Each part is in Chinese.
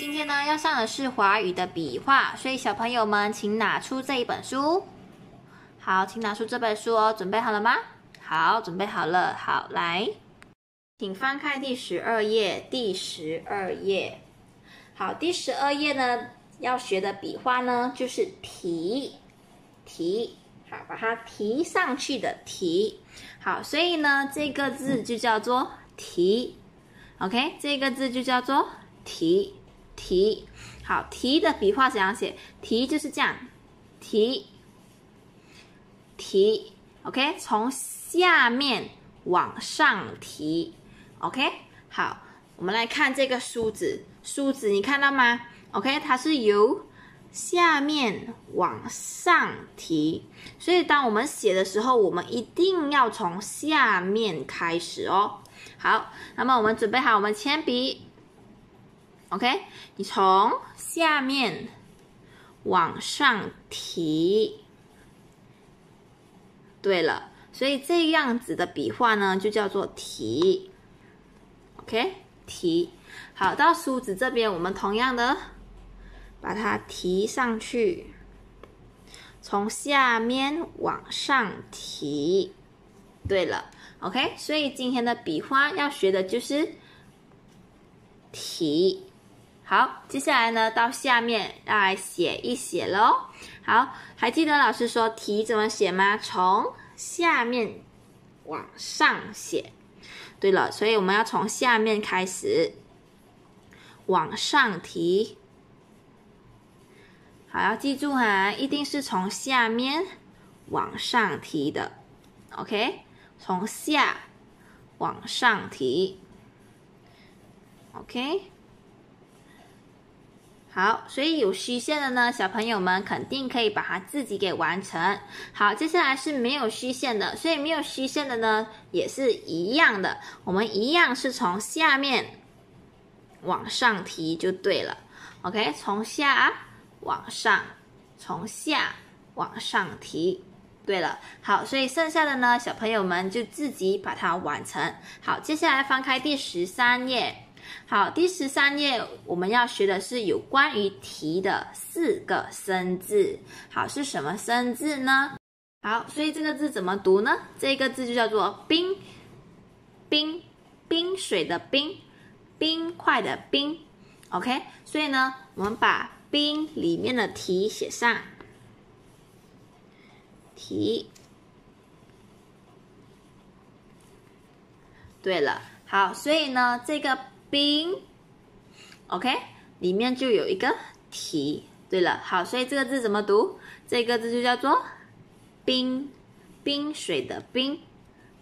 今天呢，要上的是华语的笔画，所以小朋友们请拿出这一本书。好，请拿出这本书哦。准备好了吗？好，准备好了。好，来，请翻开第十二页。第十二页，好，第十二页呢，要学的笔画呢就是提，提，好，把它提上去的提，好，所以呢，这个字就叫做提。OK，这个字就叫做提。提好，提的笔画怎样写？提就是这样，提，提，OK，从下面往上提，OK，好，我们来看这个梳子，梳子你看到吗？OK，它是由下面往上提，所以当我们写的时候，我们一定要从下面开始哦。好，那么我们准备好我们铅笔。OK，你从下面往上提。对了，所以这样子的笔画呢，就叫做提。OK，提。好，到梳子这边，我们同样的把它提上去，从下面往上提。对了，OK，所以今天的笔画要学的就是提。好，接下来呢，到下面要来写一写喽。好，还记得老师说题怎么写吗？从下面往上写。对了，所以我们要从下面开始往上提。好，要记住哈，一定是从下面往上提的。OK，从下往上提。OK。好，所以有虚线的呢，小朋友们肯定可以把它自己给完成。好，接下来是没有虚线的，所以没有虚线的呢也是一样的，我们一样是从下面往上提就对了。OK，从下往上，从下往上提。对了，好，所以剩下的呢，小朋友们就自己把它完成。好，接下来翻开第十三页。好，第十三页我们要学的是有关于“题的四个生字。好，是什么生字呢？好，所以这个字怎么读呢？这个字就叫做“冰”，冰，冰水的冰，冰块的冰。OK，所以呢，我们把“冰”里面的“题写上。题。对了，好，所以呢，这个。冰，OK，里面就有一个提。对了，好，所以这个字怎么读？这个字就叫做冰，冰水的冰。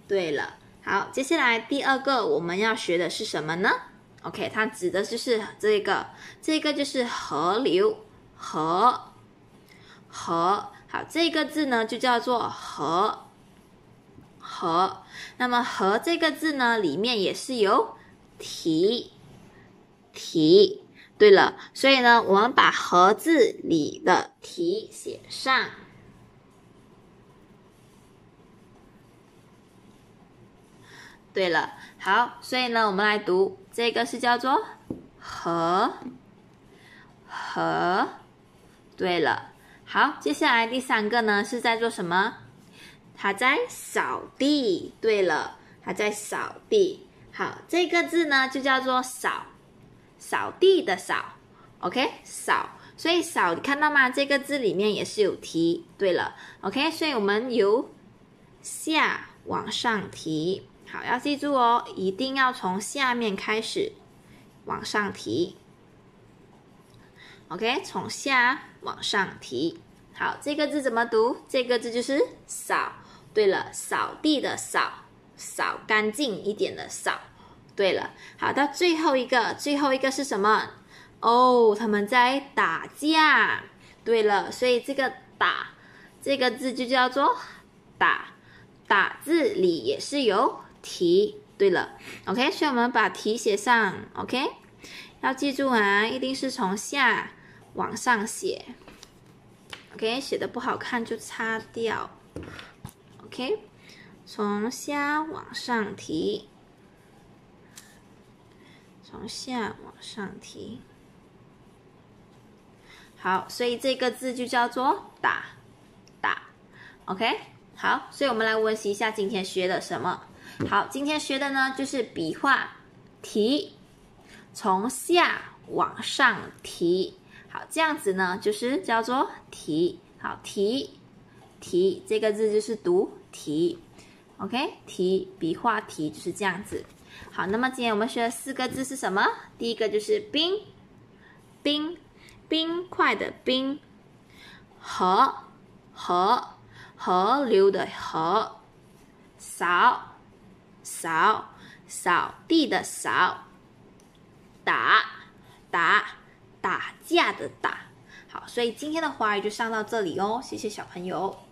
对了，好，接下来第二个我们要学的是什么呢？OK，它指的就是这个，这个就是河流河河。好，这个字呢就叫做河河。那么河这个字呢里面也是有。提提，对了，所以呢，我们把盒子里的提写上。对了，好，所以呢，我们来读，这个是叫做和和。对了，好，接下来第三个呢是在做什么？他在扫地。对了，他在扫地。好，这个字呢就叫做扫，扫地的扫，OK，扫。所以扫你看到吗？这个字里面也是有提。对了，OK，所以我们由下往上提。好，要记住哦，一定要从下面开始往上提。OK，从下往上提。好，这个字怎么读？这个字就是扫。对了，扫地的扫。扫干净一点的扫，对了，好，到最后一个，最后一个是什么？哦，他们在打架。对了，所以这个“打”这个字就叫做“打”。打字里也是有“提”。对了，OK，所以我们把“提”写上，OK。要记住啊，一定是从下往上写。OK，写的不好看就擦掉，OK。从下往上提，从下往上提。好，所以这个字就叫做打打。OK，好，所以我们来温习一下今天学的什么？好，今天学的呢就是笔画提，从下往上提。好，这样子呢就是叫做提。好，提提这个字就是读提。OK，提笔画提就是这样子。好，那么今天我们学的四个字是什么？第一个就是冰，冰，冰块的冰；河，河，河流的河；扫，扫，扫地的扫；打，打，打架的打。好，所以今天的华语就上到这里哦，谢谢小朋友。